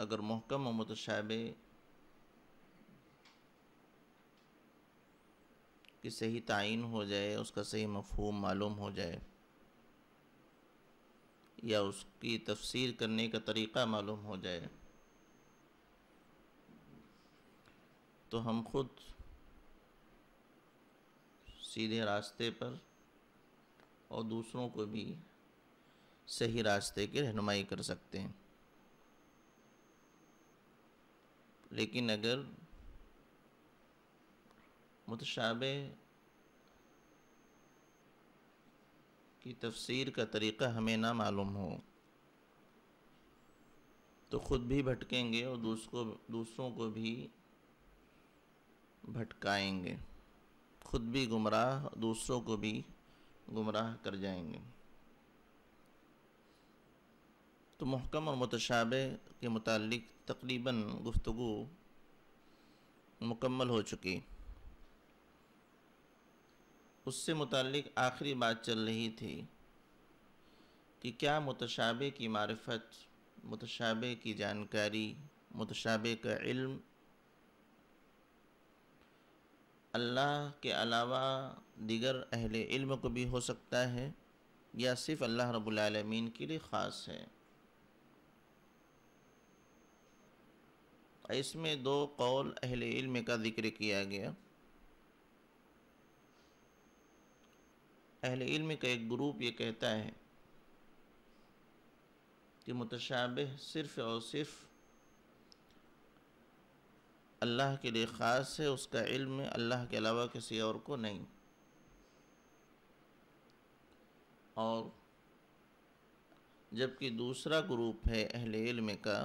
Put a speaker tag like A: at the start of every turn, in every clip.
A: अगर महकम मतशाब की सही तयन हो जाए उसका सही मफहूम मालूम हो जाए या उसकी तफसीर करने का तरीक़ा मालूम हो जाए तो हम खुद सीधे रास्ते पर और दूसरों को भी सही रास्ते की रहनुमाई कर सकते हैं लेकिन अगर मुतशाबे की तफसीर का तरीक़ा हमें ना मालूम हो तो ख़ुद भी भटकेंगे और दूसरों दूसरों को भी भटकाएंगे ख़ुद भी गुमराह दूसरों को भी गुमराह कर जाएंगे तो महकम और मुतशाबे के मुतालिक तकरीबन गुफ्तु मुकम्मल हो चुकी उससे मुतक आखिरी बात चल रही थी कि क्या मुतशाबे की मार्फत मुतशाबे की जानकारी मुतशाबे का इल्म अल्लाह के अलावा दिगर अहले इल्म को भी हो सकता है या सिर्फ अल्लाह रब्लम के लिए ख़ास है इसमें दो कौल अहल इल्म का ज़िक्र किया गया अहल इल्म का एक ग्रुप ये कहता है कि मुतशाब सिर्फ़ और सिर्फ अल्लाह के लिए ख़ास है उसका इल्म अल्लाह के अलावा किसी और को नहीं और जबकि दूसरा ग्रुप है अहल इल्म का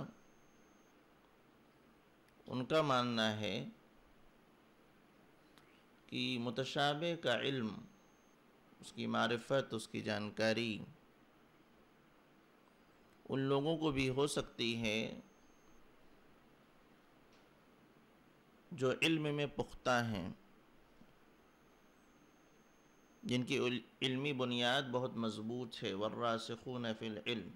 A: उनका मानना है कि मुतशाबे का इल्म उसकी मारफत उसकी जानकारी उन लोगों को भी हो सकती है जो इल्म में पुख्ता हैं जिनकी इल्मी बुनियाद बहुत मज़बूत है वर्रासखून फ़िल इल्म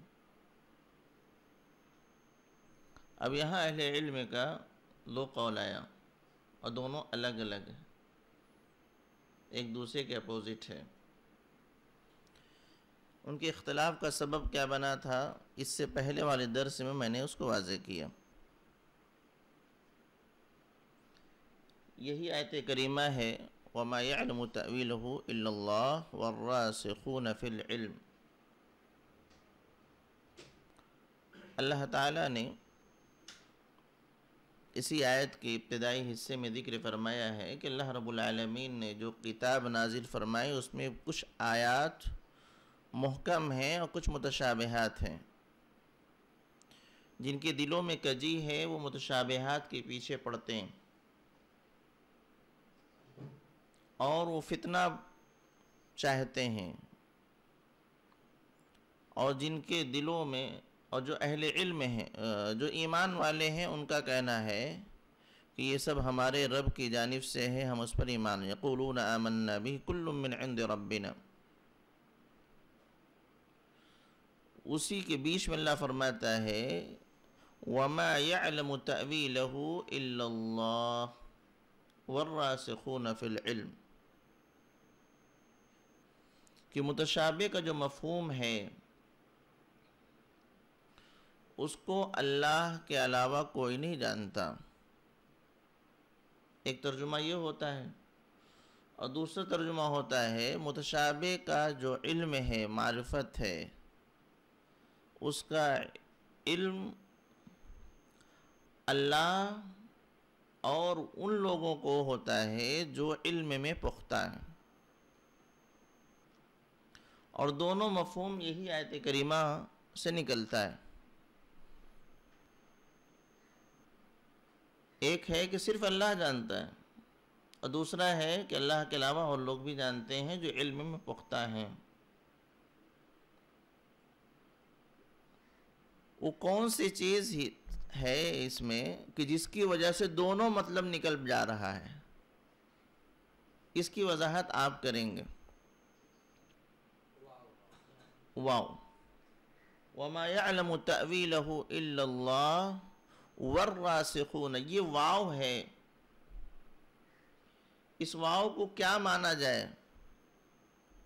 A: अब यहाँ अहले इल्म का लो कौल आया और दोनों अलग अलग हैं एक दूसरे के अपोज़िट है उनके इख्तलाफ का सबब क्या बना था इससे पहले वाले दर्स में मैंने उसको वाज किया यही आयत करीमा है वमा यलम तवील अल्लाह ताला ने इसी आयत के इब्तदाई हिस्से में जिक्र फरमाया है कि अल्लाह रबालमीन ने जो किताब नाजिल फरमाई उसमें कुछ आयात महकम हैं और कुछ मुतशाबहत हैं जिनके दिलों में कजी है वो मुतशाबहत के पीछे पड़ते हैं और वो फितना चाहते हैं और जिनके दिलों में और जो अहल इल्म हैं जो ईमान वाले हैं उनका कहना है कि ये सब हमारे रब की जानिब से है हम उस पर ईमान यकूलून आमन्ना भी कुल्लुमिन इंद रबिन उसी के बीच में अल्लाह फरमाता है वमा यलम तवीलहू वर्रासखून फ़िल्म कि मुतशाबे का जो मफहूम है उसको अल्लाह के अलावा कोई नहीं जानता एक तर्जुमा ये होता है और दूसरा तर्जुमा होता है मुतशाबे का जो इल्म है मारफत है उसका इल्म अल्लाह और उन लोगों को होता है जो इल्म में पुख्ता है और दोनों मफहम यही आयत करीमा से निकलता है एक है कि सिर्फ अल्लाह जानता है और दूसरा है कि अल्लाह के अलावा और लोग भी जानते हैं जो इल्म में पुख्ता हैं वो कौन सी चीज़ ही है इसमें कि जिसकी वजह से दोनों मतलब निकल जा रहा है इसकी वजाहत आप करेंगे वाओ वमा यालम तवीलहू इल्लल्लाह वर्रासिखून ये वाव है इस वाव को क्या माना जाए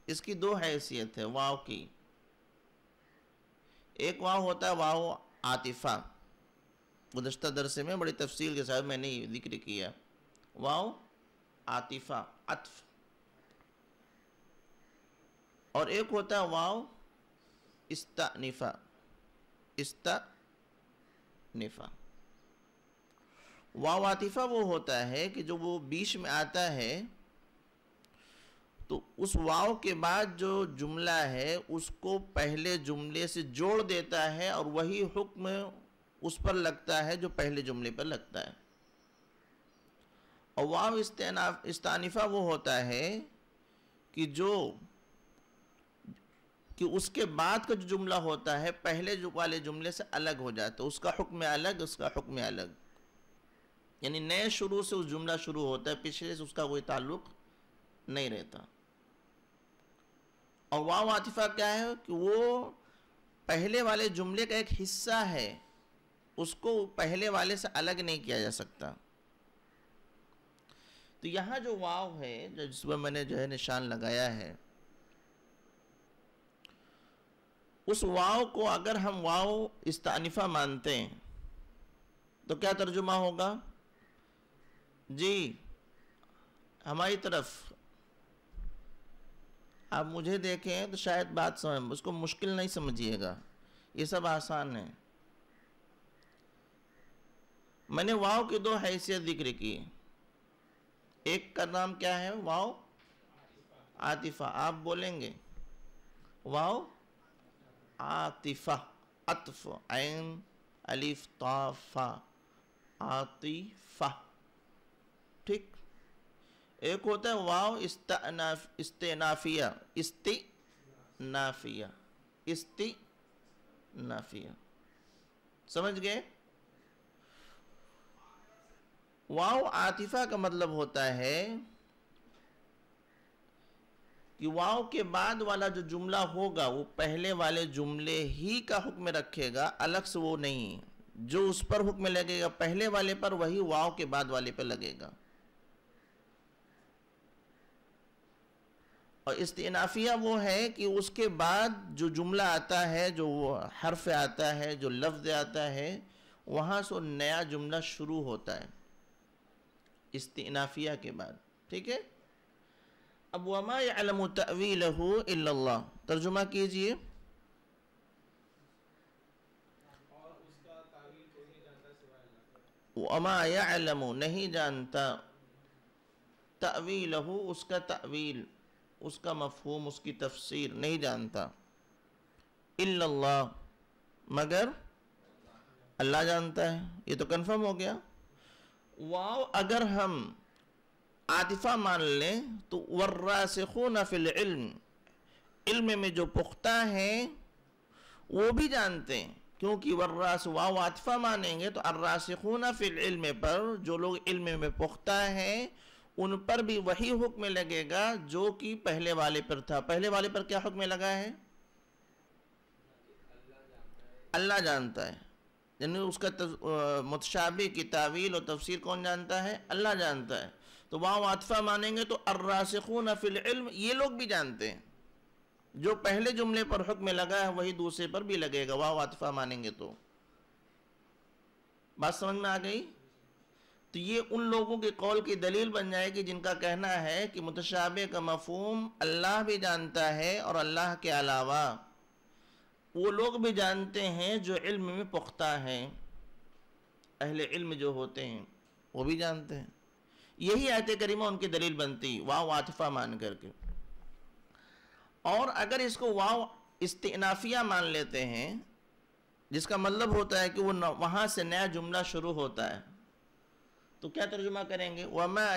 A: इसकी दो हैसियत है वाव की एक वाव होता है वाव आतिफा गुजशत दरसे में बड़ी तफसील के साथ मैंने जिक्र किया वाव आतिफा अतफ और एक होता है वाव इस्तानिफा इस्तानिफा वाव वो होता है कि जो वो बीच में आता है तो उस वाव के बाद जो जुमला है उसको पहले जुमले से जोड़ देता है और वही हुक्म उस पर लगता है जो पहले जुमले पर लगता है और वाव इस्तानिफ़ा वो होता है कि जो कि उसके बाद का जो जुमला होता है पहले जो वाले जुमले से अलग हो जाता है उसका हुक्म अलग उसका हुक्म अलग यानी नए शुरू से उस जुमला शुरू होता है पिछले से उसका कोई ताल्लुक नहीं रहता और वाव आतिफा क्या है कि वो पहले वाले जुमले का एक हिस्सा है उसको पहले वाले से अलग नहीं किया जा सकता तो यहाँ जो वाव है जो जिस पर मैंने जो है निशान लगाया है उस वाव को अगर हम वाव इस्तानिफा मानते हैं तो क्या तर्जुमा होगा जी हमारी तरफ आप मुझे देखें तो शायद बात समझ उसको मुश्किल नहीं समझिएगा ये सब आसान है मैंने वाव की दो हैसियत जिक्र की एक का नाम क्या है वाव आतिफा आप बोलेंगे वाव आतिफा अतफ आइन अलिफ ताफा आतिफा ठीक एक होता है वाव इस्तेनाफिया इस्ति नाफिया इस्ति नाफिया समझ गए वाव आतिफा का मतलब होता है कि वाव के बाद वाला जो जुमला होगा वो पहले वाले जुमले ही का हुक्म रखेगा अलग से वो नहीं जो उस पर हुक्म लगेगा पहले वाले पर वही वाव के बाद वाले पर लगेगा और इस्तनाफिया वो है कि उसके बाद जो जुमला आता है जो हर्फ आता है जो लफ्ज़ आता है वहाँ से नया जुमला शुरू होता है इस्तेनाफिया के बाद ठीक है अब वमा तर्जुमा कीजिए वमा नहीं जानता तवील उसका तवील उसका मफहम उसकी तफसीर नहीं जानता इल्लल्लाह मगर अल्लाह जानता है ये तो कन्फर्म हो गया वाव अगर हम आतिफा मान लें तो वर्रा से खून फिल इल्म इल्म में जो पुख्ता हैं वो भी जानते हैं क्योंकि से वाव आतफा मानेंगे तो अर्रासखून फिल इल्म पर जो लोग इल्म में पुख्ता हैं उन पर भी वही हुक्म लगेगा जो कि पहले वाले पर था पहले वाले पर क्या हुक्म लगा है अल्लाह जानता है यानी उसका मतशाबी की तावील और तफसीर कौन जानता है अल्लाह जानता है तो वहाँ वातफ़ा मानेंगे तो अर्रासिखून इल्म ये लोग भी जानते हैं जो पहले जुमले पर हुक्म लगा है वही दूसरे पर भी लगेगा वाह वातफ़ा मानेंगे तो बात समझ में आ गई तो ये उन लोगों के कौल की दलील बन जाएगी जिनका कहना है कि मुतशाब का मफहम अल्लाह भी जानता है और अल्लाह के अलावा वो लोग भी जानते हैं जो इल्म में पुख्ता हैं अहले इल्म जो होते हैं वो भी जानते हैं यही आयत करीमा उनकी दलील बनती वाह वातफ़ा मान करके और अगर इसको वाह इस्तनाफिया मान लेते हैं जिसका मतलब होता है कि वो वहाँ से नया जुमला शुरू होता है तो क्या तर्जुमा करेंगे वमा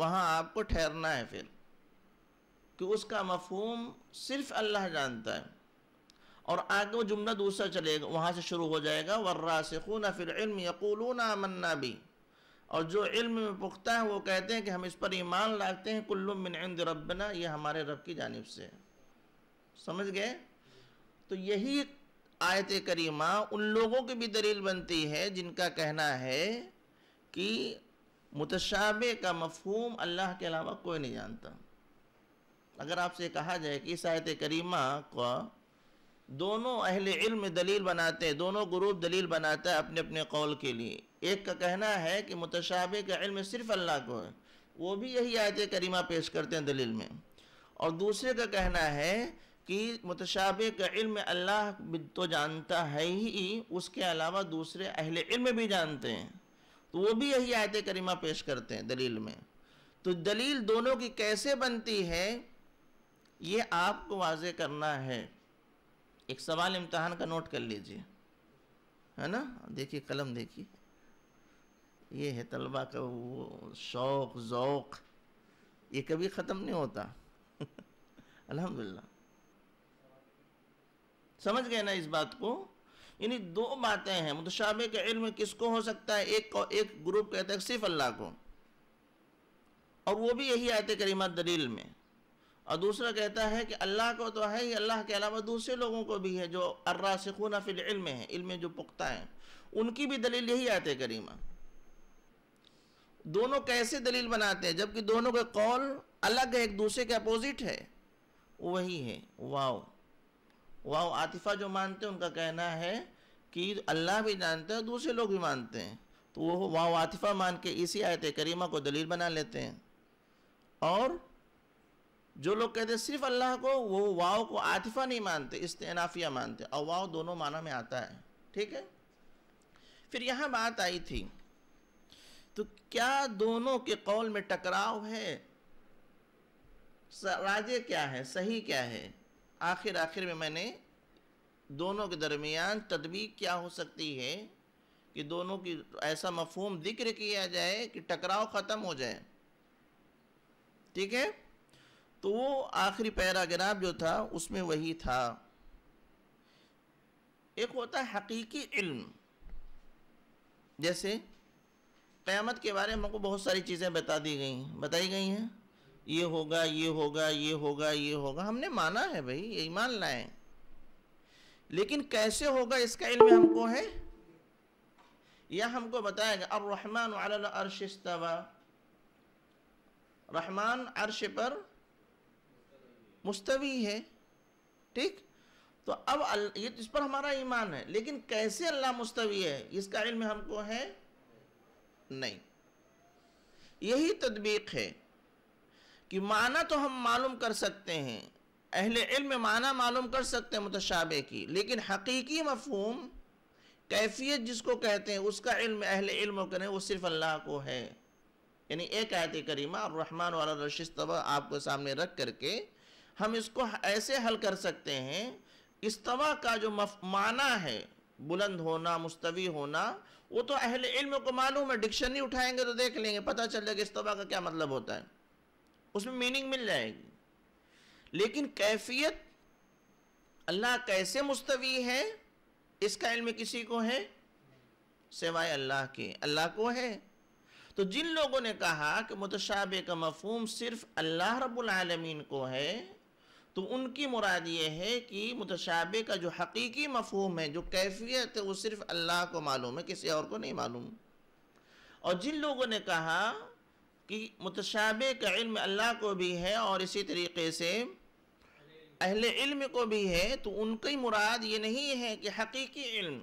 A: वहाँ आपको ठहरना है फिर कि उसका मफहम सिर्फ अल्लाह जानता है और आगे वो जुमला दूसरा चलेगा वहाँ से शुरू हो जाएगा खून फिर इल्म यकूलून मन्ना भी और जो इल्म में पुख्ता है वो कहते हैं कि हम इस पर ईमान लाते हैं कुल्लु मिन इंद रबना ये हमारे रब की जानब से है समझ गए तो यही आयत करीमा उन लोगों की भी दलील बनती है जिनका कहना है कि मुतशाबे का मफहूम अल्लाह के अलावा कोई नहीं जानता अगर आपसे कहा जाए कि इस आयत करीमा का दोनों अहल इल्म दलील बनाते हैं दोनों ग्रुप दलील बनाता है अपने अपने कौल के लिए एक का कहना है कि मुतशाबे का इल्म सिर्फ अल्लाह को है वो भी यही आयत करीमा पेश करते हैं दलील में और दूसरे का कहना है कि मुतशाब का इल्म अल्लाह तो जानता है ही उसके अलावा दूसरे अहल इल्म भी जानते हैं तो वो भी यही आयत करीमा पेश करते हैं दलील में तो दलील दोनों की कैसे बनती है ये आपको वाज करना है एक सवाल इम्तहान का नोट कर लीजिए है ना देखिए कलम देखिए ये है तलबा का वो शौक़ ये कभी ख़त्म नहीं होता अल्हम्दुलिल्लाह समझ गए ना इस बात को यानी दो बातें हैं मुतशाबे के इल्म किसको हो सकता है एक एक ग्रुप कहता है सिर्फ अल्लाह को और वो भी यही आयत करीमा दलील में और दूसरा कहता है कि अल्लाह को तो है ही अल्लाह के अलावा दूसरे लोगों को भी है जो अर्रासिखून फिल इल्म है इल्म जो पुख्ता है उनकी भी दलील यही आयत करीमा दोनों कैसे दलील बनाते हैं जबकि दोनों का कौल अलग है एक दूसरे के अपोजिट है वही है वाह वाह आतिफा जो मानते हैं उनका कहना है कि अल्लाह भी जानते हैं दूसरे लोग भी मानते हैं तो वो वाह आतिफा मान के इसी आयत करीमा को दलील बना लेते हैं और जो लोग कहते हैं सिर्फ अल्लाह को वो वाव को आतिफा नहीं मानते इस्तेनाफ़िया मानते और वाव दोनों माना में आता है ठीक है फिर यहाँ बात आई थी तो क्या दोनों के कौल में टकराव है राजे क्या है सही क्या है आखिर आखिर में मैंने दोनों के दरमियान तदबी क्या हो सकती है कि दोनों की ऐसा मफहम जिक्र किया जाए कि टकराव ख़त्म हो जाए ठीक है तो वो आखिरी पैराग्राफ जो था उसमें वही था एक होता है हकीकी इल्म जैसे क़यामत के बारे में हमको बहुत सारी चीज़ें बता दी गई बताई गई हैं ये होगा ये होगा ये होगा ये होगा हमने माना है भाई ये मान लाए लेकिन कैसे होगा इसका इल्म हमको है यह हमको बताएगा अब रहमान अर्श इस्तवा रहमान अर्श पर मुस्तवी है ठीक तो अब ये तो इस पर हमारा ईमान है लेकिन कैसे अल्लाह मुस्तवी है इसका इल्म हमको है नहीं यही तदबीक है कि माना तो हम मालूम कर सकते हैं अहल इल्म माना मालूम कर सकते हैं मुतशाबे की लेकिन हकीकी मफहम कैफियत जिसको कहते हैं उसका इल्म अहल इल्म करें वो सिर्फ अल्लाह को है यानी एक आयत करीमा और रहमान वाला रशिस्तबा आपको सामने रख करके हम इसको ऐसे हल कर सकते हैं इस तबा का जो माना है बुलंद होना मुस्तवी होना वो तो अहल इल्म को मालूम है डिक्शनरी उठाएंगे तो देख लेंगे पता चल जाएगा इस तबा का क्या मतलब होता है उसमें मीनिंग मिल जाएगी लेकिन कैफियत अल्लाह कैसे मुस्तवी है इसका इल्म किसी को है सिवाय अल्लाह के अल्लाह को है तो जिन लोगों ने कहा कि मुतशाबे का मफहम सिर्फ अल्लाह रबालमीन को है तो उनकी मुराद ये है कि मुतशाबे का जो हकीकी मफहम है जो कैफियत है वो सिर्फ अल्लाह को मालूम है किसी और को नहीं मालूम और जिन लोगों ने कहा कि मुतशाबे का इल्म अल्लाह को भी है और इसी तरीके से अहल इल्म को भी है तो उनकी मुराद ये नहीं है कि हकीकी इल्म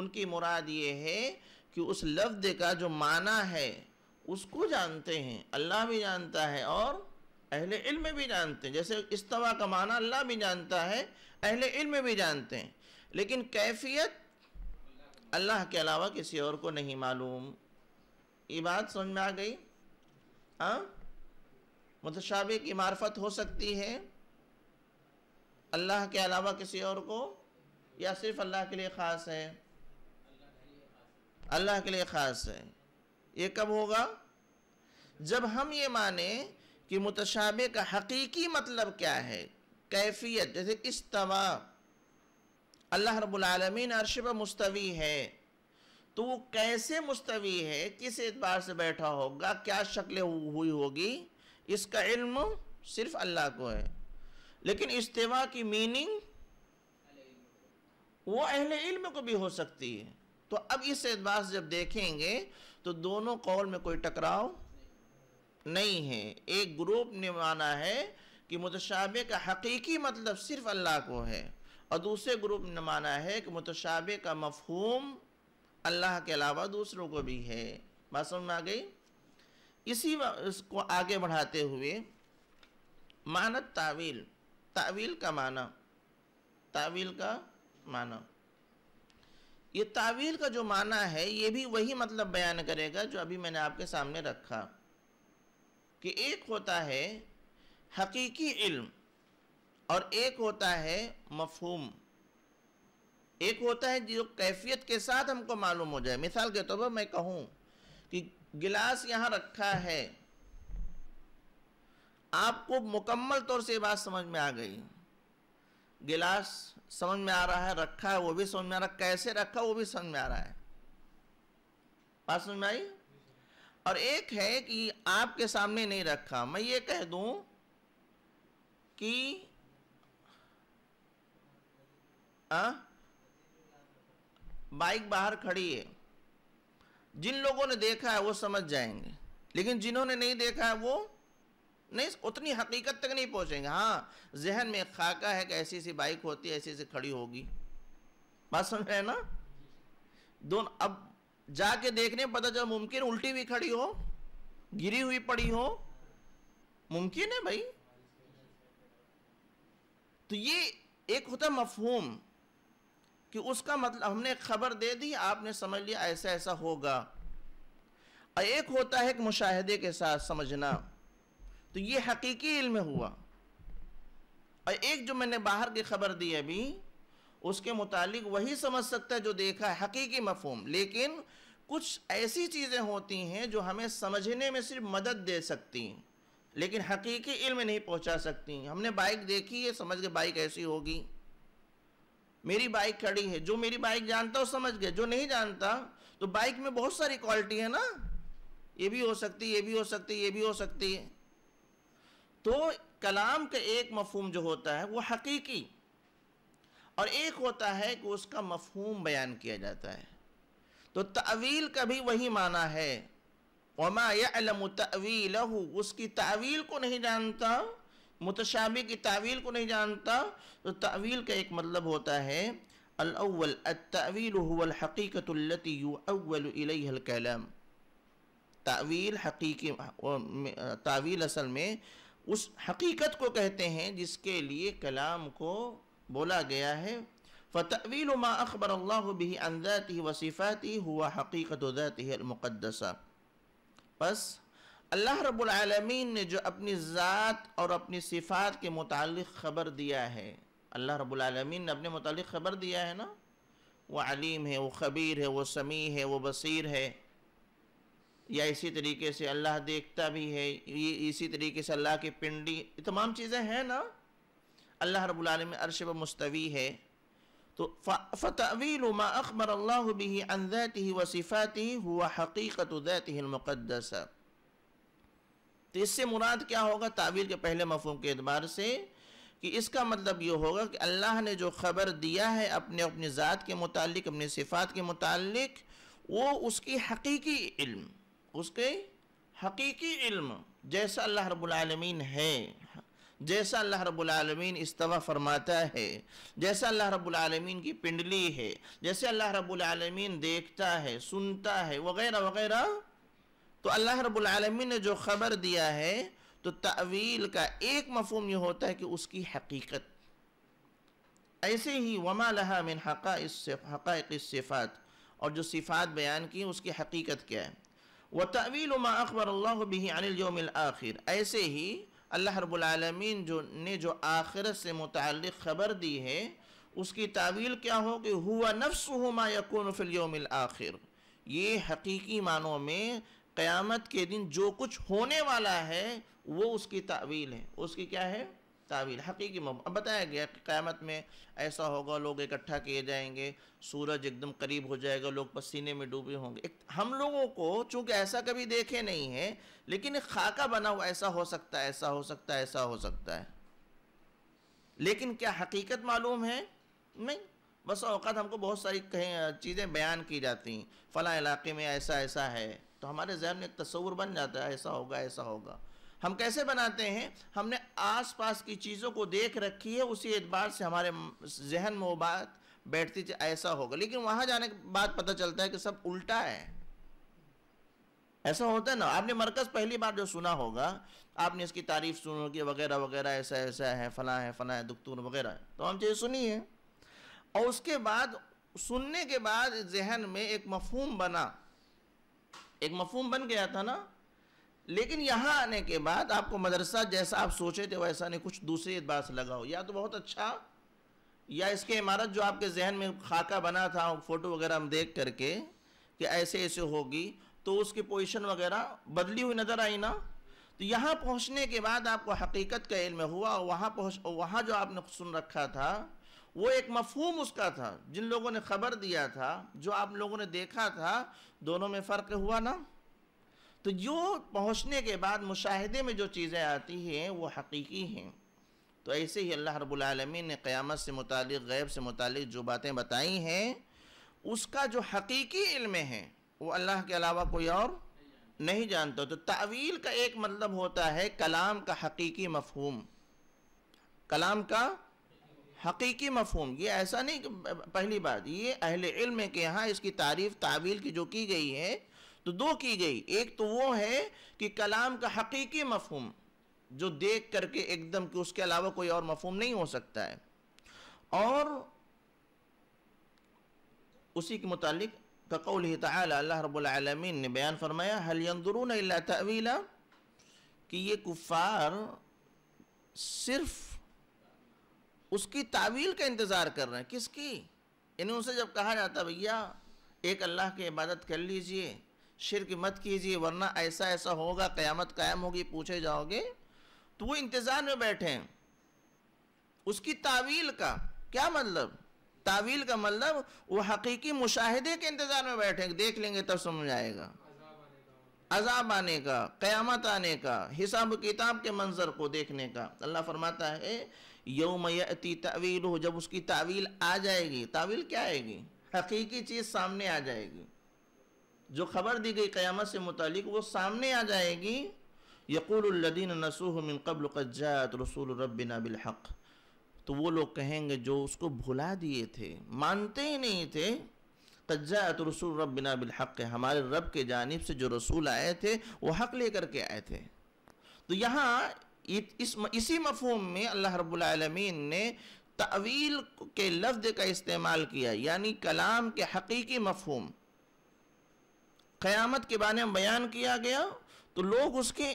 A: उनकी मुराद ये है कि उस लफ्ज़ का जो माना है उसको जानते हैं अल्लाह भी जानता है और अहल इल्म भी जानते हैं जैसे इस्तवा का माना अल्लाह भी जानता है अहल इल्म भी जानते हैं लेकिन कैफियत अल्लाह के अलावा किसी और को नहीं मालूम ये बात समझ में आ गई हाँ? मुतशाबे की मार्फत हो सकती है अल्लाह के अलावा किसी और को या सिर्फ अल्लाह के लिए ख़ास है अल्लाह के लिए ख़ास है ये कब होगा जब हम ये माने कि मुतशाबे का हकीकी मतलब क्या है कैफियत जैसे इस तवा अल्लाह रबालमीन अरश पर मुस्तवी है तो वो कैसे मुस्तवी है किस एतबार से बैठा होगा क्या शक्लें हुई होगी इसका इल्म सिर्फ अल्लाह को है लेकिन इस्तेवा की मीनिंग वो अहल इल्म को भी हो सकती है तो अब इस एतबार से जब देखेंगे तो दोनों कौल में कोई टकराव नहीं है एक ग्रुप ने माना है कि मुतशाबे का हकीकी मतलब सिर्फ अल्लाह को है और दूसरे ग्रुप ने माना है कि मुतशाबे का मफहूम अल्लाह के अलावा दूसरों को भी है बात समझ में आ गई इसी इसको आगे बढ़ाते हुए मानत तावील तावील का माना तावील का माना ये तावील का जो माना है ये भी वही मतलब बयान करेगा जो अभी मैंने आपके सामने रखा कि एक होता है हकीकी इल्म और एक होता है मफहूम एक होता है जो कैफियत के साथ हमको मालूम हो जाए मिसाल के तौर पर मैं कहूँ कि गिलास यहाँ रखा है आपको मुकम्मल तौर से बात समझ में आ गई गिलास समझ में आ रहा है रखा है वो भी समझ में आ रहा है कैसे रखा वो भी समझ में आ रहा है बात समझ में आई और एक है कि आपके सामने नहीं रखा मैं ये कह दूं कि आ? हाँ? बाइक बाहर खड़ी है जिन लोगों ने देखा है वो समझ जाएंगे लेकिन जिन्होंने नहीं देखा है वो नहीं उतनी हकीकत तक नहीं पहुंचेंगे हाँ जहन में खाका है कि ऐसी सी बाइक होती है ऐसी सी खड़ी होगी बात समझ रहे ना दोनों अब जाके देखने पता चल मुमकिन उल्टी भी खड़ी हो गिरी हुई पड़ी हो मुमकिन है भाई तो ये एक होता मफहूम कि उसका मतलब हमने खबर दे दी आपने समझ लिया ऐसा ऐसा होगा और एक होता है कि मुशाहदे के साथ समझना तो ये हकीकी इल्म हुआ और एक जो मैंने बाहर की खबर दी अभी उसके मुतालिक वही समझ सकता है जो देखा है हकीकी मफहम लेकिन कुछ ऐसी चीज़ें होती हैं जो हमें समझने में सिर्फ मदद दे सकती हैं लेकिन हकीकी इल्म नहीं पहुंचा सकती हमने बाइक देखी है समझ के बाइक ऐसी होगी मेरी बाइक खड़ी है जो मेरी बाइक जानता वो समझ गया जो नहीं जानता तो बाइक में बहुत सारी क्वालिटी है ना ये भी हो सकती ये भी हो सकती ये भी हो सकती है तो कलाम का एक मफहम जो होता है वो हकीकी और एक होता है कि उसका मफहम बयान किया जाता है तो तवील का भी वही माना है वमा तवील उसकी तवील को नहीं जानता मुतशाबी की तावील को नहीं जानता तो तावील का एक मतलब होता है اليها الكلام تاويل حقيقي تاويل اصل میں اس असल में उस हकीकत को कहते हैं जिसके लिए कलाम को बोला गया ما اخبر الله به عن ذاته वसीफ़ाती هو حقيقه ذاته المقدسه बस अल्लाह रबालमीन ने जो अपनी ज़ात और अपनी सिफ़ात के मुतालिक ख़बर दिया है अल्लाह रबालमीन ने अपने मुतालिक ख़बर दिया है ना वो अलीम है वो खबीर है वो समी है वो बसीर है या इसी तरीके से अल्लाह देखता भी है ये इसी तरीके से अल्लाह की पिंडी तमाम चीज़ें हैं ना अल्लाह रबालम अरश मुस्तवी है तो फ़तवील अखबर अल्लाह बिही अनजैत ही व सिफ़ाती हुआ हकीकत दैत मुक़दसा तो इससे मुराद क्या होगा ताबीर के पहले मफहम के अतबार से कि इसका मतलब ये होगा कि अल्लाह ने जो ख़बर दिया है अपने अपनी ज़ात के मुतालिक अपने सिफात के मुतालिक वो उसकी हकीकी इल्म उसके हकीकी इल्म जैसा अल्लाह रब्लमीन है जैसा अल्लाह रब्लमीन इस्तवा फरमाता है जैसा अल्लाह रबालमीन की पिंडली है जैसे अल्लाह रबालमीन देखता है सुनता है वगैरह वगैरह तो अल्लाह रबालमीन ने जो ख़बर दिया है तो तवील का एक मफहम यह होता है कि उसकी हकीकत ऐसे ही वमा लहा मिन हक़ा सिफ़ात और जो सिफ़ात बयान की उसकी हकीकत क्या है व तवील मा अखबर अल्लाह भी अनिल आखिर ऐसे ही अल्लाह रबालमीन जो ने जो आखिरत से मुतल ख़बर दी है उसकी तावील क्या हो कि हुआ नफ्स हुमा यकून फिल आखिर ये हकीकी मानों में क़यामत के दिन जो कुछ होने वाला है वो उसकी तावील है उसकी क्या है तावील हकीकी अब बताया गया कि क़्यामत में ऐसा होगा लोग इकट्ठा किए जाएंगे सूरज एकदम करीब हो जाएगा लोग पसीने में डूबे होंगे एक हम लोगों को चूँकि ऐसा कभी देखे नहीं है लेकिन एक खाका बना हुआ ऐसा हो सकता है ऐसा हो सकता है ऐसा हो सकता है लेकिन क्या हकीकत मालूम है नहीं बस अवकात हमको बहुत सारी कहीं चीज़ें बयान की जाती हैं फ़लाँ इलाके में ऐसा ऐसा है तो हमारे जहन में एक तस्वूर बन जाता है ऐसा होगा ऐसा होगा हम कैसे बनाते हैं हमने आसपास की चीज़ों को देख रखी है उसी एतबार से हमारे जहन में वो बात बैठती ऐसा होगा लेकिन वहाँ जाने के बाद पता चलता है कि सब उल्टा है ऐसा होता है ना आपने मरकज़ पहली बार जो सुना होगा आपने इसकी तारीफ़ सुन होगी वगैरह वगैरह ऐसा ऐसा है फ़लाँ है फ़लाँ है दुखतून वगैरह तो हम चीज़ें सुनी है और उसके बाद सुनने के बाद जहन में एक मफहम बना एक मफहम बन गया था ना लेकिन यहाँ आने के बाद आपको मदरसा जैसा आप सोचे थे वैसा नहीं कुछ दूसरे एतबार से लगाओ या तो बहुत अच्छा या इसके इमारत जो आपके जहन में खाका बना था फ़ोटो वगैरह हम देख करके कि ऐसे ऐसे होगी तो उसकी पोजीशन वगैरह बदली हुई नज़र आई ना तो यहाँ पहुँचने के बाद आपको हकीकत का इल्म हुआ और वहाँ पहुँच वहाँ जो आपने सुन रखा था वो एक मफहूम उसका था जिन लोगों ने ख़बर दिया था जो आप लोगों ने देखा था दोनों में फ़र्क हुआ ना तो जो पहुँचने के बाद मुशाहदे में जो चीज़ें आती हैं वो हकीकी हैं तो ऐसे ही अल्लाह रबालमीन ने क़्यामत से मुतल गैब से मुतल जो बातें बताई हैं उसका जो हकीकी इल्म है वो अल्लाह के अलावा कोई और नहीं जानता तो तावील का एक मतलब होता है कलाम का हकीकी मफहूम कलाम का हकीकी मफहम ये ऐसा नहीं पहली बात ये अहल इल्म के यहाँ इसकी तारीफ़ तावील की जो की गई है तो दो की गई एक तो वो है कि कलाम का हकीकी मफहम जो देख करके एकदम कि उसके अलावा कोई और मफहम नहीं हो सकता है और उसी के मुतालिक ककौल अल्लाह रबालमीन ने बयान फरमाया हलयंदरून तवीला कि ये कुफ़ार सिर्फ़ उसकी तावील का इंतज़ार कर रहे हैं किसकी इन्हें उनसे जब कहा जाता भैया एक अल्लाह की इबादत कर लीजिए शिरक मत कीजिए वरना ऐसा ऐसा होगा क़यामत कायम होगी पूछे जाओगे तो वो इंतज़ार में बैठे हैं उसकी तावील का क्या मतलब तावील का मतलब वो हकीकी मुशाहदे के इंतज़ार में बैठे हैं देख लेंगे तब तो समझ आएगा अजाब आने का क़यामत आने का हिसाब किताब के मंजर को देखने का अल्लाह फरमाता है यौम यती तवील हो जब उसकी तावील आ जाएगी तावील क्या आएगी हकीकी चीज़ सामने आ जाएगी जो खबर दी गई क़्यामत से मुतलिक वो सामने आ जाएगी यकूलद्दीन नसूह मिन कबल कज्जात रसूल रबिन बिलहक तो वो लोग कहेंगे जो उसको भुला दिए थे मानते ही नहीं थे कज्जात रसूल रबिना बिलहक हमारे रब के जानब से जो रसूल आए थे वो हक लेकर के आए थे तो यहाँ इस इसी मफहम में अल्लाह रबालमीन ने तवील के लफ्ज़ का इस्तेमाल किया यानी कलाम के हकीकी मफहम क़यामत के बारे में बयान किया गया तो लोग उसके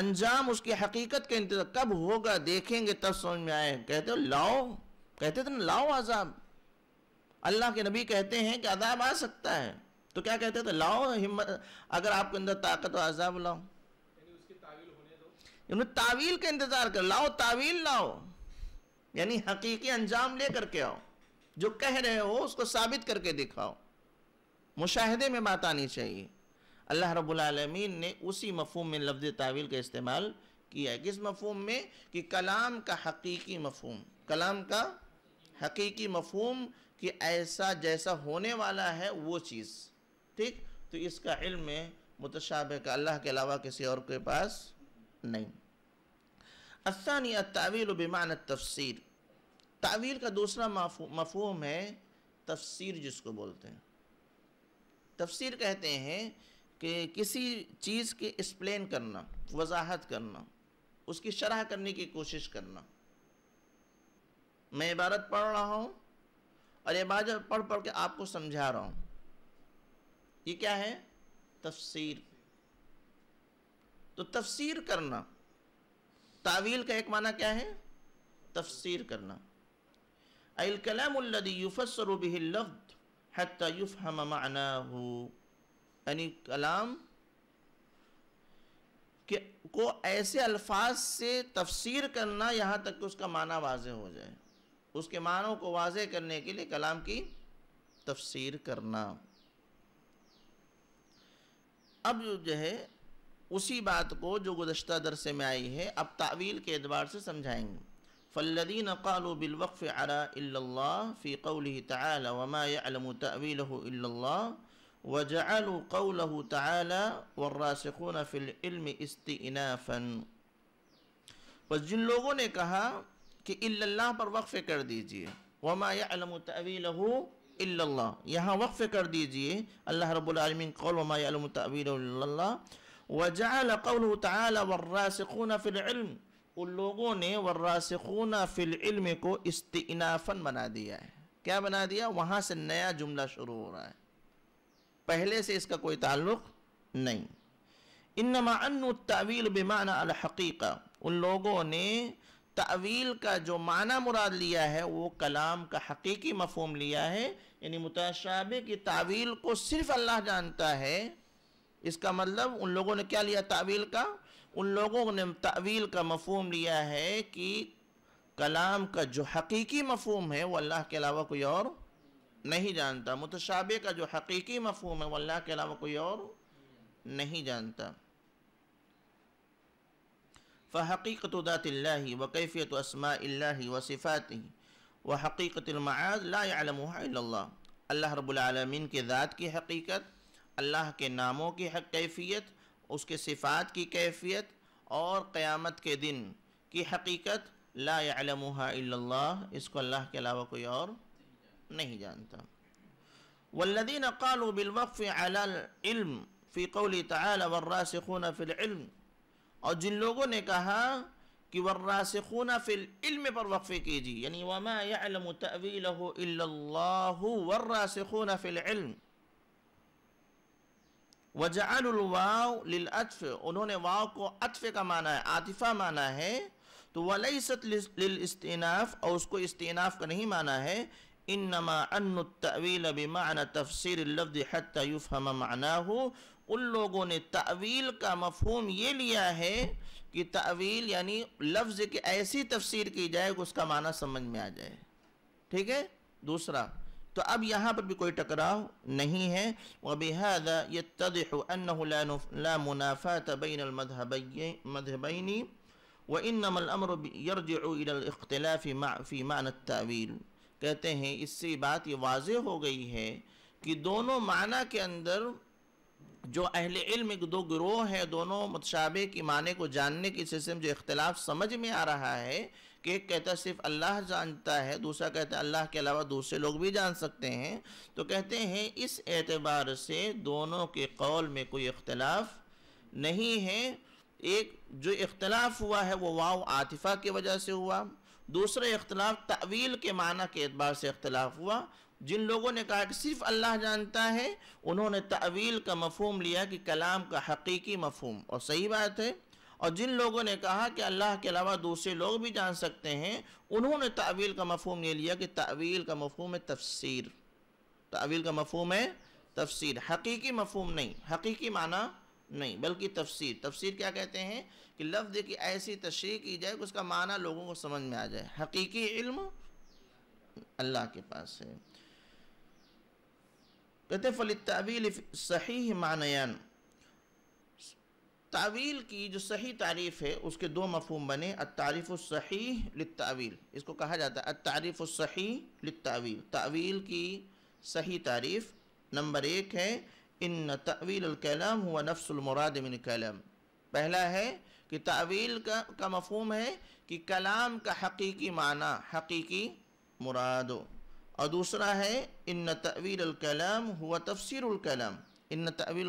A: अंजाम उसकी हकीकत का इंतज़ार कब होगा देखेंगे तब समझ में आए कहते हो लाओ कहते थे ना लाओ आज़ाब अल्लाह के नबी कहते हैं कि आज़ाब आ सकता है तो क्या कहते थे लाओ हिम्मत अगर आपके अंदर ताकत हो आज़ाब लाओ इन्होंने तावील का इंतज़ार कर लाओ तावील लाओ यानी हकीकी अंजाम ले करके आओ जो कह रहे हो उसको साबित करके दिखाओ मुशाहदे में बात आनी चाहिए अल्लाह रबालमीन ने उसी मफहम में लफ्ज़ तावील का इस्तेमाल किया है किस मफहम में कि कलाम का हकीकी मफहम कलाम का हकीकी मफहम कि ऐसा जैसा होने वाला है वो चीज़ ठीक तो इसका इल्म में मुतशाब का अल्लाह के अलावा किसी और के पास नहीं असानी तावील बेमान तफसीर तावील का दूसरा मफहम है तफसीर जिसको बोलते हैं तफसीर कहते हैं कि किसी चीज़ के एक्सप्लेन करना वजाहत करना उसकी शरह करने की कोशिश करना मैं इबारत पढ़ रहा हूँ और इबारत पढ़ पढ़ के आपको समझा रहा हूँ ये क्या है तफसीर तो तफसीर करना तावील का एक माना क्या है तफसीर करना अलकलमदी युफसर यानी कलाम के को ऐसे अल्फाज से तफसीर करना यहाँ तक कि उसका माना वाज हो जाए उसके मानों को वाज करने के लिए कलाम की तफसीर करना अब जो है اسی بات کو جو گزشتہ درس میں آئی ہے اب تعویل کے ادوار سے سمجھائیں گے فالذین قالوا بالوقف على الا اللَّهِ فِي قوله تَعَالَىٰ وما يعلم تعویله الا اللَّهِ وجعلوا قوله تَعَالَىٰ والراسخون فِي العلم استئنافا پس جن لوگوں نے کہا کہ الا اللہ پر وقف کر دیجئے وما يعلم تعویله الا اللَّهِ یہاں وقف کر دیجئے اللہ رب العالمين قول وما يعلم تعویله الا اللَّهِ تعالى والراسخون في फ़िल्म उन लोगों ने वर्रासखून फ़िल्म को इस्तनाफन बना दिया है क्या बना दिया वहाँ से नया जुमला शुरू हो रहा है पहले से इसका कोई ताल्लुक़ नहीं इनमा तावील बेमाना अलहकीका उन लोगों ने तावील का जो माना मुराद लिया है वो कलाम का हकीकी मफहम लिया है यानी मुताशाबे की तावील को सिर्फ़ अल्लाह जानता है इसका मतलब उन लोगों ने क्या लिया तावील का उन लोगों ने तावील का मफहम लिया है कि कलाम का जो हकीकी मफहम है वो अल्लाह के अलावा कोई और नहीं जानता मुतशाबे का जो हकीकी मफहम है वो अल्लाह के अलावा कोई और नहीं जानता फ़हकीक़त दातिल्ला व कैफ़ियत असमा व व हकीक़तमाद लाला अल्लाह रबालमीन के ज़ात की हकीकत अल्लाह के नामों की हक कैफियत उसके सिफ़ात की कैफियत और क़यामत के दिन की हकीकत लाला इसको अल्लाह के अलावा कोई और नहीं जानता वल्लिन अकालबिलवफ़ अलम फ़ीकौली तर्रासखून फ़िल्म और जिन लोगों ने कहा कि वर्रासखून फ़िल्म पर वक्फ़े कीजिए यानी वमा तवील वर्रासखून फ़िल्म वजाउलवाव उन्होंने वाव को अतफ का माना है आतिफा माना है तो वलईसतनाफ और उसको इस्तनाफ़ का नहीं माना है इन नमा अनतवील तफसर लफ्ज़ हम माना हो उन लोगों ने तवील का मफहम ये लिया है कि तवील यानी लफ्ज़ की ऐसी तफसीर की जाए कि उसका माना समझ में आ जाए ठीक है दूसरा तो अब यहाँ पर भी कोई टकराव नहीं है वबिहादा ला मुनाफ़ा तबीन मधबैनी व इनमर यरजलाफ़ी फ़ी मान तावील कहते हैं इससे बात ये वाज हो गई है कि दोनों माना के अंदर जो अहल इल्म दो गिरोह हैं दोनों मतशाबे की माने को जानने के सिलसिले में जो इख्तलाफ समझ में आ रहा है कि एक कहता है सिर्फ अल्लाह जानता है दूसरा कहता है अल्लाह के अलावा दूसरे लोग भी जान सकते हैं तो कहते हैं इस एतबार से दोनों के कौल में कोई इख्तलाफ नहीं है एक जो इख्तलाफ हुआ है वो वाव आतिफ़ा की वजह से हुआ दूसरा इख्तलाफ तवील के माना के अतबार से इख्तलाफ हुआ जिन लोगों ने कहा कि सिर्फ अल्लाह जानता है उन्होंने तवील का मफहम लिया कि कलाम का हकीकी मफहम और सही बात है और जिन लोगों ने कहा कि अल्लाह के अलावा दूसरे लोग भी जान सकते हैं उन्होंने तावील का मफहम ये लिया कि तावील का मफहम है तफसीर तावील का मफहम है तफसीर हकीकी मफहम नहीं हकीकी माना नहीं बल्कि तफसीर तफसीर क्या कहते हैं कि लफ्ज़ की ऐसी तशरी की जाए कि उसका माना लोगों को समझ में आ जाए हकीकी इल्म अल्लाह के पास है कहते तवील सही मानयान तावील की जो सही तारीफ़ है उसके दो मफहम बने अतारीफ़ सही लतावील इसको कहा जाता है अतारीफ़ सही लतावील तावील की सही तारीफ़ नंबर एक है इन तवील कलम हुआ नफ्सुलमराद मिन कलम पहला है कि तावील का का मफहम है कि कलाम का हकीकी माना हकीकी मुराद और दूसरा है इन तवील हुआ तफसरकलम इन तवील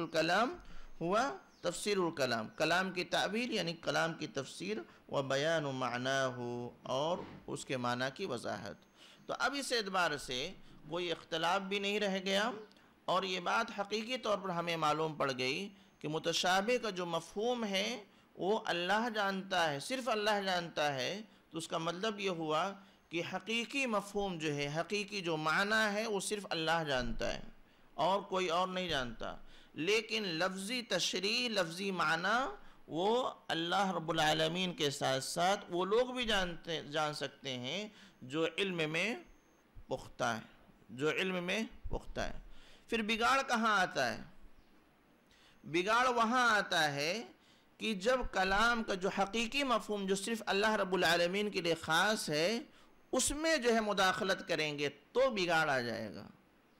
A: हुआ तफसर कलाम कलाम की ताबीर यानी कलाम की तफसीर व बयान माना हो और उसके माना की वजाहत तो अब इस एतबार से कोई इख्तलाफ भी नहीं रह गया और ये बात हकीकी तौर पर हमें मालूम पड़ गई कि मुतशाबे का जो मफहम है वो अल्लाह जानता है सिर्फ़ अल्लाह जानता है तो उसका मतलब ये हुआ कि हकीकी मफहम जो है हकीकी जो माना है वो सिर्फ़ अल्लाह जानता है और कोई और नहीं जानता लेकिन लफ्ज़ी तशरी लफ्ज़ी माना वो अल्लाह रब्लमीन के साथ साथ वो लोग भी जानते जान सकते हैं जो इल्म में पुख्ता है जो इल्म में पुख्ता है फिर बिगाड़ कहाँ आता है बिगाड़ वहाँ आता है कि जब कलाम का जो हकीकी मफहम जो सिर्फ़ अल्लाह रब्लमीन के लिए ख़ास है उसमें जो है मुदाखलत करेंगे तो बिगाड़ आ जाएगा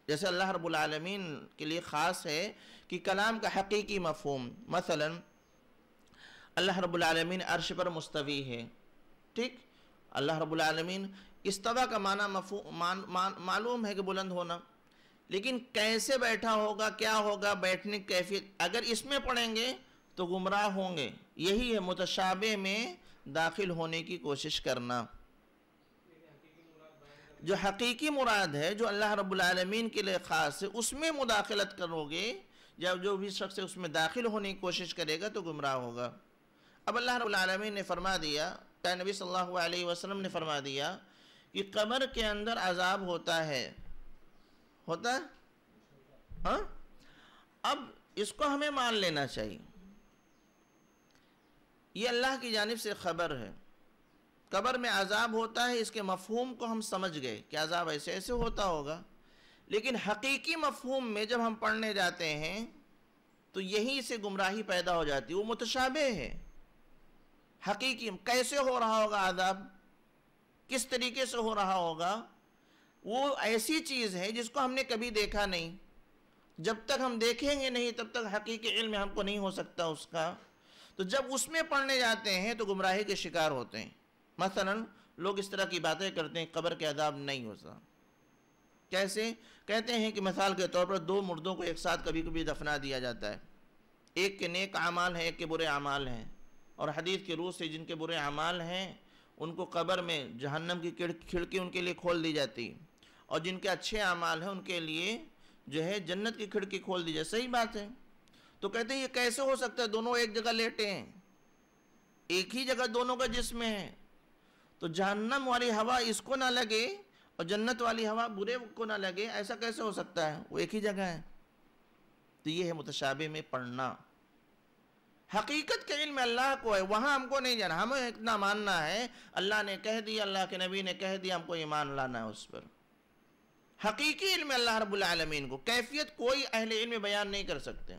A: जैसे अल्लाह रब्लमीन के लिए ख़ास है कि कलाम का हकीकी मफहम मसला अल्लाह रबालमीन अरश पर मुस्तवी है ठीक अल्लाह रबालमीन इस्तवा का माना मफू मान, मान, मालूम है कि बुलंद होना लेकिन कैसे बैठा होगा क्या होगा बैठने की कैफियत अगर इसमें पढ़ेंगे तो गुमराह होंगे यही है मुतशाबे में दाखिल होने की कोशिश करना जो हकीकी मुराद है जो अल्लाह रब्बुल रबालमीन के लिए ख़ास है उसमें मुदाखलत करोगे या जो भी शख्स उसमें दाखिल होने की कोशिश करेगा तो गुमराह होगा अब अल्लाह रबालमीन ने फरमा दिया क्या नबी सल्लल्लाहु अलैहि वसल्लम ने फरमा दिया कि कमर के अंदर अजाब होता है होता है हाँ अब इसको हमें मान लेना चाहिए ये अल्लाह की जानब से ख़बर है कबर में अजाब होता है इसके मफहूम को हम समझ गए कि अजाब ऐसे ऐसे होता होगा लेकिन हकीकी मफहूम में जब हम पढ़ने जाते हैं तो यहीं से गुमराही पैदा हो जाती है वो मुतशाबे है हकीकी कैसे हो रहा होगा आदाब किस तरीके से हो रहा होगा वो ऐसी चीज़ है जिसको हमने कभी देखा नहीं जब तक हम देखेंगे नहीं तब तक हकीकी इल्म हमको नहीं हो सकता उसका तो जब उसमें पढ़ने जाते हैं तो गुमराही के शिकार होते हैं मसलन लोग इस तरह की बातें करते हैं कब्र के आदाब नहीं होता कैसे कहते हैं कि मिसाल के तौर पर दो मुर्दों को एक साथ कभी कभी दफना दिया जाता है एक के नेक अमाल हैं एक के बुरे अमाल हैं और हदीस के रूह से जिनके बुरे अमाल हैं उनको कब्र में जहन्नम की खिड़की उनके लिए खोल दी जाती है और जिनके अच्छे अमाल हैं उनके लिए जो है जन्नत की खिड़की खोल दी जाए सही बात है तो कहते हैं ये कैसे हो सकता है दोनों एक जगह लेटे हैं एक ही जगह दोनों का जिसमें है तो जहन्नम वाली हवा इसको ना लगे और जन्नत वाली हवा बुरे को ना लगे ऐसा कैसे हो सकता है वो एक ही जगह है तो ये है मुतशाबे में पढ़ना हकीकत के इल्म अल्लाह को है वहाँ हमको नहीं जाना हमें इतना मानना है अल्लाह ने कह दिया अल्लाह के नबी ने कह दिया हमको ईमान लाना है उस पर हकीकी इल्म अल्लाह रबालमीन को कैफियत कोई अहल इल्म बयान नहीं कर सकते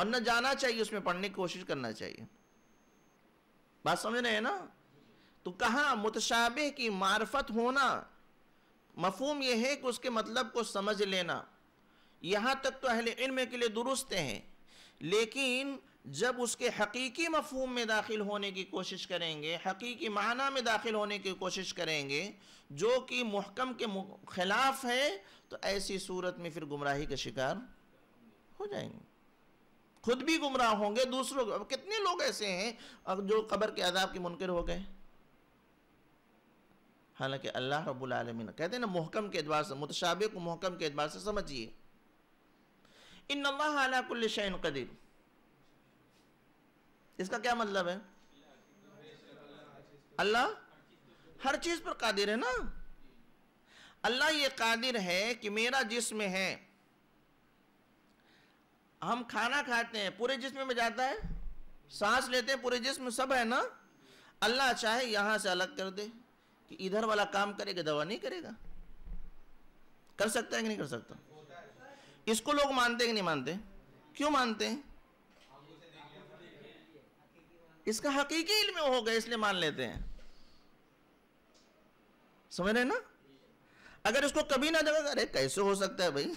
A: और न जाना चाहिए उसमें पढ़ने की कोशिश करना चाहिए बात समझ रहे हैं ना तो कहा मुतशाबे की मार्फत होना मफहम यह है कि उसके मतलब को समझ लेना यहाँ तक तो अहल इल्म के लिए दुरुस्त हैं लेकिन जब उसके हकीकी मफहम में दाखिल होने की कोशिश करेंगे हकीकी माना में दाखिल होने की कोशिश करेंगे जो कि महकम के खिलाफ है तो ऐसी सूरत में फिर गुमराही का शिकार हो जाएंगे खुद भी गुमराह होंगे दूसरों कितने लोग ऐसे हैं जो कबर के अदाब के मुनकर हो गए हालांकि अल्लाह रब्बुल आलमीन कहते हैं ना मोहकम के अतबार से मुतशाबे को महकम के अतबार से समझिए इन अल्लाह अला कदीर इसका क्या मतलब है अल्लाह हर चीज़ पर कादिर है ना अल्लाह ये कादिर है कि मेरा जिस्म है हम खाना खाते हैं पूरे जिस्म में जाता है सांस लेते हैं पूरे जिस्म सब है ना अल्लाह चाहे यहां से अलग कर दे कि इधर वाला काम करेगा दवा नहीं करेगा कर सकता है कि नहीं कर सकता इसको लोग मानते कि नहीं मानते क्यों मानते हैं इसका हकीकी इल्म हो गया इसलिए मान लेते हैं समझ रहे ना अगर इसको कभी ना दवा अरे कैसे हो सकता है भाई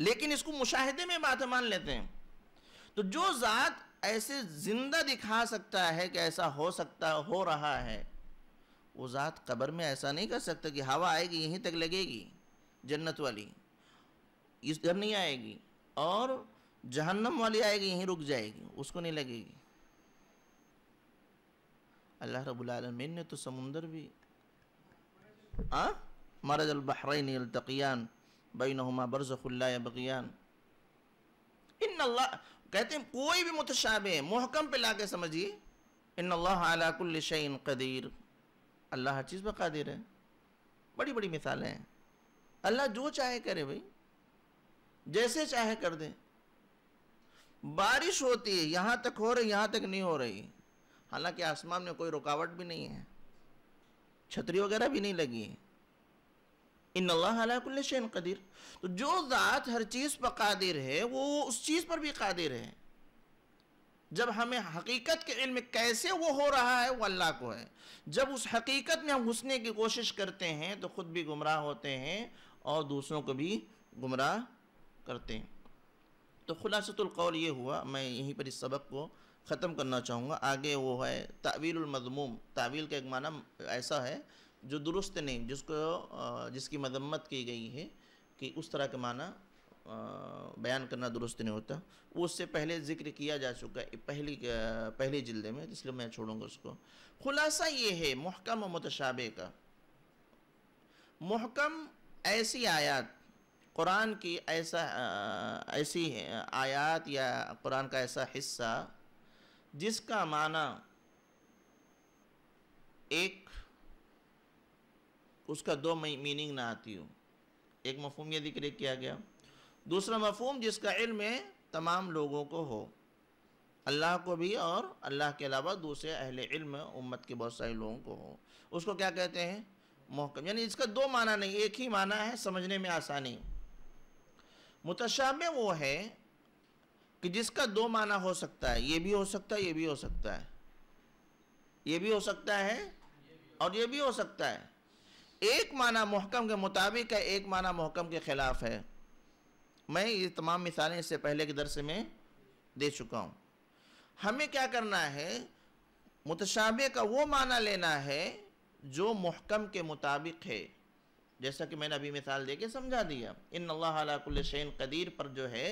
A: लेकिन इसको मुशाहिदे में बात मान लेते हैं तो जो ज़ात ऐसे जिंदा दिखा सकता है कि ऐसा हो सकता हो रहा है वो ज़ात कब्र में ऐसा नहीं कर सकता कि हवा आएगी यहीं तक लगेगी जन्नत वाली इस घर नहीं आएगी और जहन्नम वाली आएगी यहीं रुक जाएगी उसको नहीं लगेगी अल्लाह रबालमीन ने तो समुंदर भी आ हाँ? मरज अलबहरतकियान बिन बरज़ुल्ला बकियान इन अल्लाह कहते हैं कोई भी मुतशाबे महकम पे ला के समझिए इन अलाकुल्लिशन कदीर अल्लाह हर चीज़ पर कादिर है बड़ी बड़ी मिसालें हैं अल्लाह जो चाहे करे भाई जैसे चाहे कर दे बारिश होती है यहाँ तक हो रही यहाँ तक नहीं हो रही हालांकि आसमान में कोई रुकावट भी नहीं है छतरी वगैरह भी नहीं लगी है इन अल्लाशन कदिर तो जो ज़ात हर चीज़ पर कादिर है वो उस चीज़ पर भी कादिर है जब हमें हकीकत के इल्म कैसे वो हो रहा है वो अल्लाह को है जब उस हकीकत में हम घुसने की कोशिश करते हैं तो ख़ुद भी गुमराह होते हैं और दूसरों को भी गुमराह करते हैं तो ख़ुलासतुल्कौल ये हुआ मैं यहीं पर इस सबक को ख़त्म करना चाहूँगा आगे वो है तावीलमजमूम तावील का एक माना ऐसा है जो दुरुस्त नहीं जिसको जिसकी मदम्मत की गई है कि उस तरह के माना बयान करना दुरुस्त नहीं होता वो उससे पहले जिक्र किया जा चुका है पहली पहली जिल्दे में इसलिए मैं छोड़ूंगा उसको खुलासा ये है महकम और मतशाबे का महकम ऐसी आयात कुरान की ऐसा ऐसी आयात या कुरान का ऐसा हिस्सा जिसका माना एक उसका दो मीनिंग ना आती हो एक मफहम यह जिक्र किया गया दूसरा मफहम जिसका इल्म है तमाम लोगों को हो अल्लाह को भी और अल्लाह के अलावा दूसरे अहल इल्म उम्मत के बहुत सारे लोगों को हो उसको क्या कहते हैं मोहकम यानी इसका दो माना नहीं एक ही माना है समझने में आसानी मुतशा वो है कि जिसका दो माना हो सकता है ये भी हो सकता है ये भी हो सकता है ये भी हो सकता है और ये भी हो सकता है एक माना महकम के मुताबिक है एक माना महकम के ख़िलाफ़ है मैं ये तमाम मिसालें इससे पहले के दरसे में दे चुका हूँ हमें क्या करना है मुतशाबे का वो माना लेना है जो महकम के मुताबिक है जैसा कि मैंने अभी मिसाल दे के समझा दिया इन अल्लाह शैन कदीर पर जो है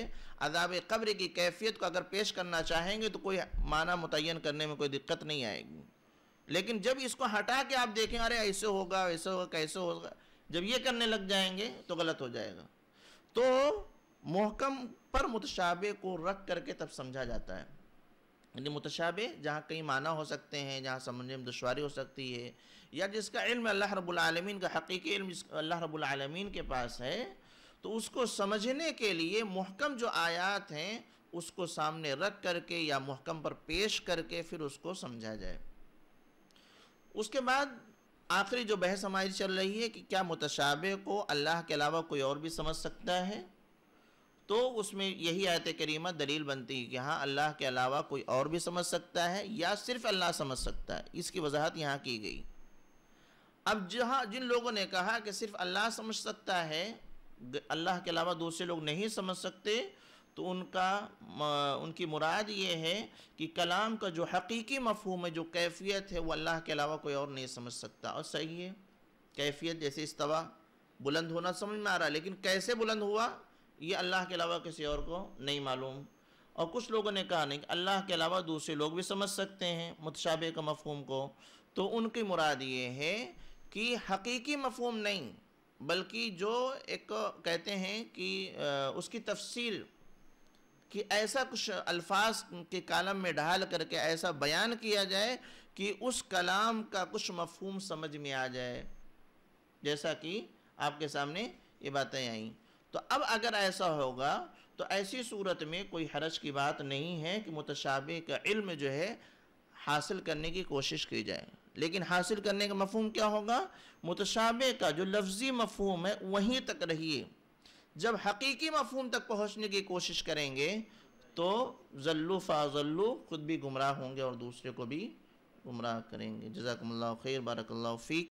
A: अजाब कब्र की कैफियत को अगर पेश करना चाहेंगे तो कोई माना मुतन करने में कोई दिक्कत नहीं आएगी लेकिन जब इसको हटा के आप देखें अरे ऐसे होगा ऐसे होगा कैसे होगा जब ये करने लग जाएंगे तो गलत हो जाएगा तो मोहकम पर मुतशाबे को रख करके तब समझा जाता है यानी मुतशाबे जहाँ कई माना हो सकते हैं जहाँ समझने में दुशारी हो सकती है या जिसका इल्म अल्लाह रबालमीन का हकीकी इल्म अल्लाह रबालमीन के पास है तो उसको समझने के लिए महकम जो आयात हैं उसको सामने रख करके या महकम पर पेश करके फिर उसको समझा जाए उसके बाद आखिरी जो बहस हमारी चल रही है कि क्या मुतशाबे को अल्लाह के अलावा कोई और भी समझ सकता है तो उसमें यही आयत करीमा दलील बनती है कि हाँ अल्लाह के अलावा कोई और भी समझ सकता है या सिर्फ अल्लाह समझ सकता है इसकी वजाहत यहाँ की गई अब जहाँ जिन लोगों ने कहा कि सिर्फ अल्लाह समझ सकता है अल्लाह के अलावा दूसरे लोग नहीं समझ सकते तो उनका उनकी मुराद ये है कि कलाम का जो हकीकी मफहम है जो कैफियत है वो अल्लाह के अलावा कोई और नहीं समझ सकता और सही है कैफियत जैसे इस्तवा बुलंद होना समझ में आ रहा है लेकिन कैसे बुलंद हुआ ये अल्लाह के अलावा किसी और को नहीं मालूम और कुछ लोगों ने कहा नहीं कि अल्लाह के अलावा दूसरे लोग भी समझ सकते हैं मुतशाबे का मफहम को तो उनकी मुराद ये है कि हकीकी मफहम नहीं बल्कि जो एक कहते हैं कि उसकी तफसीर कि ऐसा कुछ अल्फाज के कलम में ढाल करके ऐसा बयान किया जाए कि उस कलाम का कुछ मफहूम समझ में आ जाए जैसा कि आपके सामने ये बातें आई तो अब अगर ऐसा होगा तो ऐसी सूरत में कोई हरज की बात नहीं है कि मुतशाबे का इल्म जो है हासिल करने की कोशिश की जाए लेकिन हासिल करने का मफहम क्या होगा मुतशाबे का जो लफ्ज़ी मफहम है वहीं तक रहिए जब हकीकी मफहम तक पहुँचने की कोशिश करेंगे तो जल्लू फ़ाजल्लू ख़ुद भी गुमराह होंगे और दूसरे को भी गुमराह करेंगे जजाकम्ला खैर बारकल्ला फ़ीक